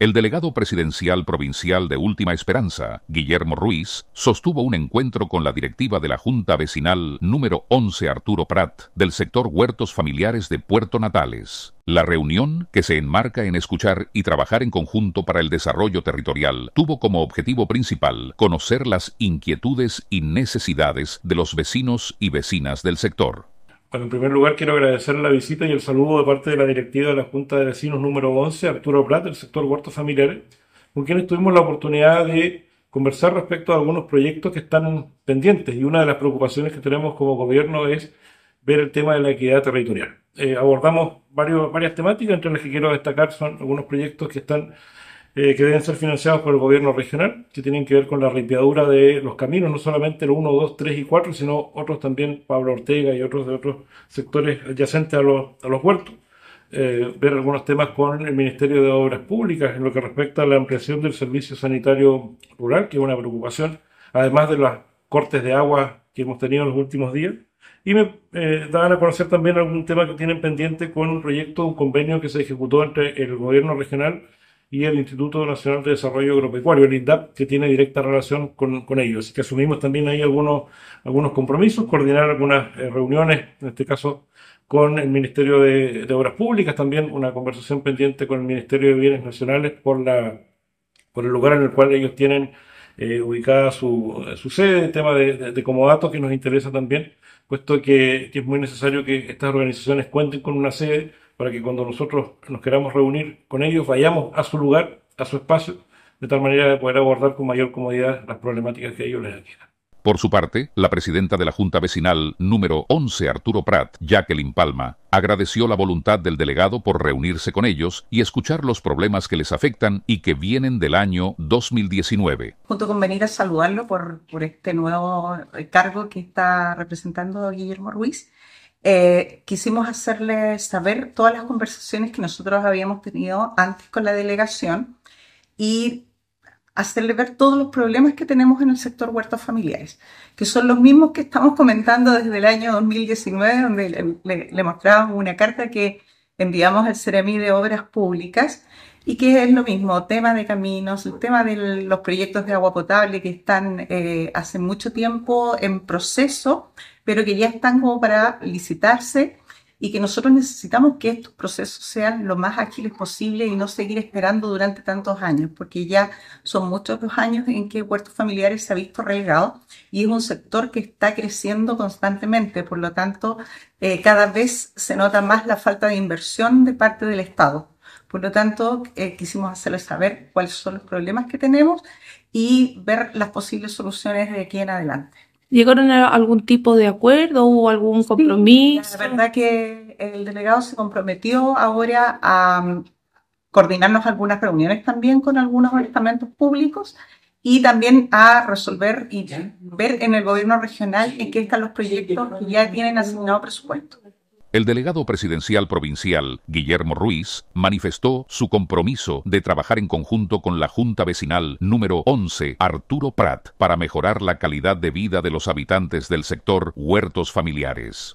El delegado presidencial provincial de Última Esperanza, Guillermo Ruiz, sostuvo un encuentro con la directiva de la Junta Vecinal número 11 Arturo Prat del sector Huertos Familiares de Puerto Natales. La reunión, que se enmarca en escuchar y trabajar en conjunto para el desarrollo territorial, tuvo como objetivo principal conocer las inquietudes y necesidades de los vecinos y vecinas del sector. Bueno, en primer lugar quiero agradecer la visita y el saludo de parte de la directiva de la Junta de Vecinos número 11, Arturo Prat, del sector Huertos Familiares, con quienes tuvimos la oportunidad de conversar respecto a algunos proyectos que están pendientes y una de las preocupaciones que tenemos como gobierno es ver el tema de la equidad territorial. Eh, abordamos varios, varias temáticas, entre las que quiero destacar son algunos proyectos que están eh, que deben ser financiados por el gobierno regional, que tienen que ver con la limpiadura de los caminos, no solamente los 1, 2, 3 y 4, sino otros también, Pablo Ortega y otros de otros sectores adyacentes a los, a los huertos. Eh, ver algunos temas con el Ministerio de Obras Públicas en lo que respecta a la ampliación del servicio sanitario rural, que es una preocupación, además de las cortes de agua que hemos tenido en los últimos días. Y me eh, dan a conocer también algún tema que tienen pendiente con un proyecto, un convenio que se ejecutó entre el gobierno regional y el Instituto Nacional de Desarrollo Agropecuario, el INDAP, que tiene directa relación con, con ellos. Así que asumimos también ahí algunos, algunos compromisos, coordinar algunas eh, reuniones, en este caso con el Ministerio de, de, Obras Públicas, también una conversación pendiente con el Ministerio de Bienes Nacionales por, la, por el lugar en el cual ellos tienen eh, ubicada su, su, sede, el tema de, de, de que nos interesa también, puesto que, que es muy necesario que estas organizaciones cuenten con una sede para que cuando nosotros nos queramos reunir con ellos, vayamos a su lugar, a su espacio, de tal manera de poder abordar con mayor comodidad las problemáticas que ellos les aquejan. Por su parte, la presidenta de la Junta Vecinal número 11 Arturo Prat, Jacqueline Palma, agradeció la voluntad del delegado por reunirse con ellos y escuchar los problemas que les afectan y que vienen del año 2019. Junto con venir a saludarlo por, por este nuevo eh, cargo que está representando Guillermo Ruiz eh, quisimos hacerle saber todas las conversaciones que nosotros habíamos tenido antes con la delegación y hacerle ver todos los problemas que tenemos en el sector huertos familiares, que son los mismos que estamos comentando desde el año 2019, donde le, mostramos una carta que enviamos al CEREMI de Obras Públicas y que es lo mismo, tema de caminos, tema de los proyectos de agua potable que están eh, hace mucho tiempo en proceso, pero que ya están como para licitarse y que nosotros necesitamos que estos procesos sean lo más ágiles posible y no seguir esperando durante tantos años, porque ya son muchos los años en que huertos familiares se ha visto relegado y es un sector que está creciendo constantemente, por lo tanto, eh, cada vez se nota más la falta de inversión de parte del Estado. Por lo tanto, eh, quisimos hacerles saber cuáles son los problemas que tenemos y ver las posibles soluciones de aquí en adelante. ¿Llegaron a algún tipo de acuerdo o algún compromiso? Sí, la verdad que el delegado se comprometió ahora a mm, coordinarnos algunas reuniones también con algunos estamentos públicos y también a resolver y ver en el gobierno regional en qué están los proyectos que ya tienen asignado presupuesto. El delegado presidencial provincial, Guillermo Ruiz, manifestó su compromiso de trabajar en conjunto con la Junta Vecinal número 11, Arturo Prat, para mejorar la calidad de vida de los habitantes del sector Huertos Familiares.